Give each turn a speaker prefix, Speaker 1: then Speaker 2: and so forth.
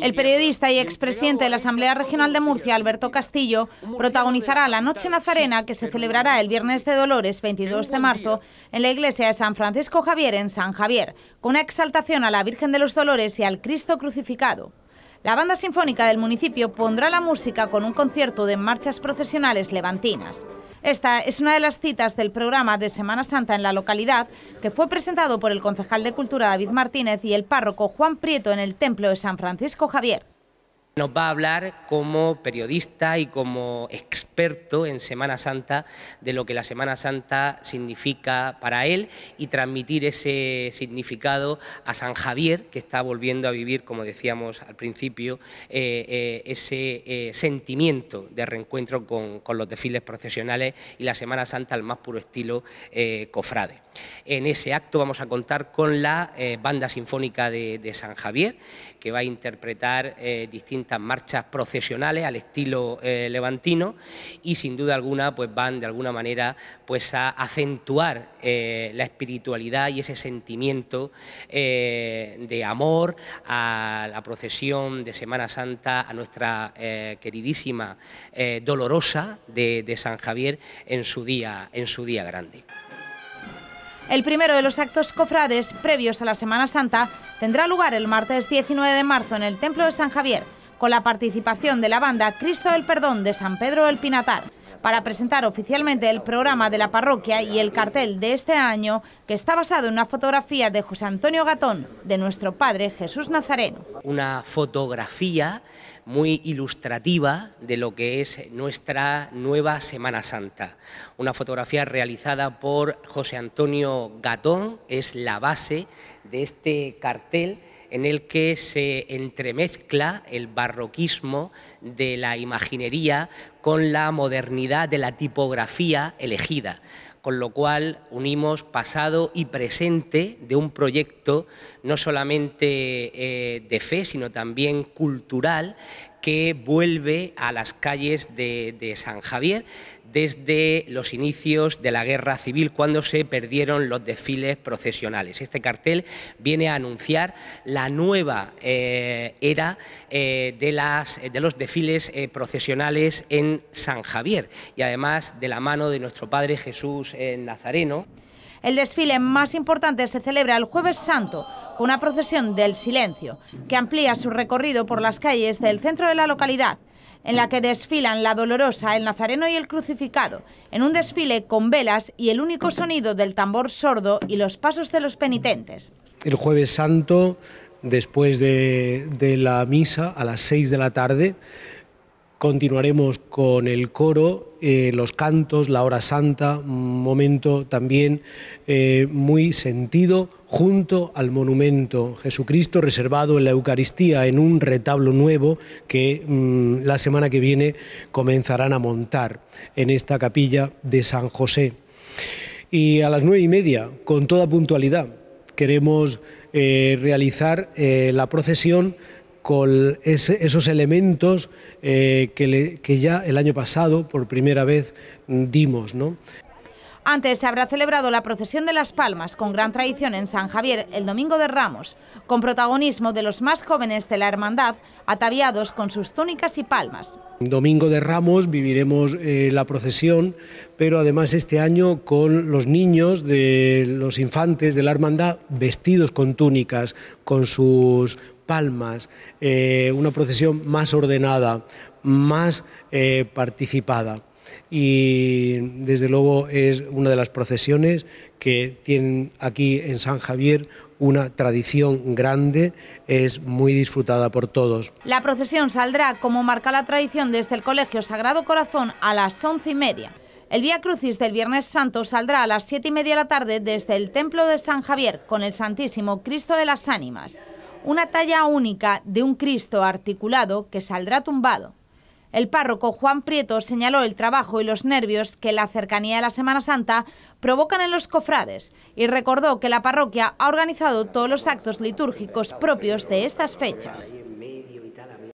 Speaker 1: El periodista y expresidente de la Asamblea Regional de Murcia, Alberto Castillo, protagonizará la Noche Nazarena que se celebrará el Viernes de Dolores, 22 de marzo, en la iglesia de San Francisco Javier, en San Javier, con una exaltación a la Virgen de los Dolores y al Cristo crucificado. La banda sinfónica del municipio pondrá la música con un concierto de marchas procesionales levantinas. Esta es una de las citas del programa de Semana Santa en la localidad, que fue presentado por el concejal de Cultura David Martínez y el párroco Juan Prieto en el Templo de San Francisco
Speaker 2: Javier nos va a hablar como periodista y como experto en Semana Santa de lo que la Semana Santa significa para él y transmitir ese significado a San Javier, que está volviendo a vivir, como decíamos al principio, eh, eh, ese eh, sentimiento de reencuentro con, los desfiles profesionales y la Semana Santa al más puro estilo cofrade. En ese acto vamos a contar con la Banda Sinfónica de San Javier, que va a interpretar eh, distintas marchas procesionales al estilo eh, levantino y sin duda alguna pues van de alguna manera pues a acentuar eh, la espiritualidad y ese sentimiento de amor a la procesión de Semana Santa a nuestra queridísima dolorosa de, de San Javier en su día en su día grande.
Speaker 1: El primero de los actos cofrades previos a la Semana Santa tendrá lugar el martes 19 de marzo en el Templo de San Javier, con la participación de la banda Cristo del Perdón de San Pedro del Pinatar para presentar oficialmente el programa de la parroquia y el cartel de este año que está basado en una fotografía de José Antonio Gatón, de nuestro padre Jesús Nazareno.
Speaker 2: Una fotografía muy ilustrativa de lo que es nuestra nueva Semana Santa. Una fotografía realizada por José Antonio Gatón, es la base de este cartel en el que se entremezcla el barroquismo de la imaginería con la modernidad de la tipografía elegida con lo cual unimos pasado y presente de un proyecto no solamente eh, de fe, sino también cultural, que vuelve a las calles de San Javier, desde los inicios de la guerra civil, cuando se perdieron los desfiles procesionales. Este cartel viene a anunciar la nueva eh, era eh, de, los desfiles eh, procesionales en San Javier y además de la mano de nuestro Padre Jesús Nazareno. El desfile más
Speaker 1: importante se celebra el jueves santo, con una procesión del silencio, que amplía su recorrido por las calles del centro de la localidad en la que desfilan la dolorosa, el nazareno y el crucificado, en un desfile con velas y el único sonido del tambor sordo y los pasos de los penitentes.
Speaker 3: El jueves santo, después de, la misa, a las 6 de la tarde, Continuaremos con el coro, eh, los cantos, la hora santa, un momento también eh, muy sentido junto al monumento Jesucristo reservado en la Eucaristía, en un retablo nuevo que mm, la semana que viene comenzarán a montar en esta capilla de San José. Y a las nueve y media, con toda puntualidad, queremos eh, realizar la procesión con esos elementos eh, que, que ya el año pasado por primera vez dimos. ¿no?
Speaker 1: Antes se habrá celebrado la procesión de las palmas con gran tradición en San Javier el domingo de Ramos, con protagonismo de los más jóvenes de la hermandad, ataviados con sus túnicas y palmas.
Speaker 3: Domingo de Ramos viviremos eh, la procesión, pero además este año con los niños de los infantes de la hermandad vestidos con túnicas, con sus palmas, eh, una procesión más ordenada, más eh, participada y desde luego es una de las procesiones que tienen aquí en San Javier una tradición grande, es muy disfrutada por todos.
Speaker 1: La procesión saldrá, como marca la tradición, desde el Colegio Sagrado Corazón a las once y media. El Vía Crucis del Viernes Santo saldrá a las siete y media de la tarde desde el Templo de San Javier con el Santísimo Cristo de las Ánimas, una talla única de un Cristo articulado que saldrá tumbado. El párroco Juan Prieto señaló el trabajo y los nervios que la cercanía de la Semana Santa provocan en los cofrades y recordó que la parroquia ha organizado todos los actos litúrgicos propios de estas fechas.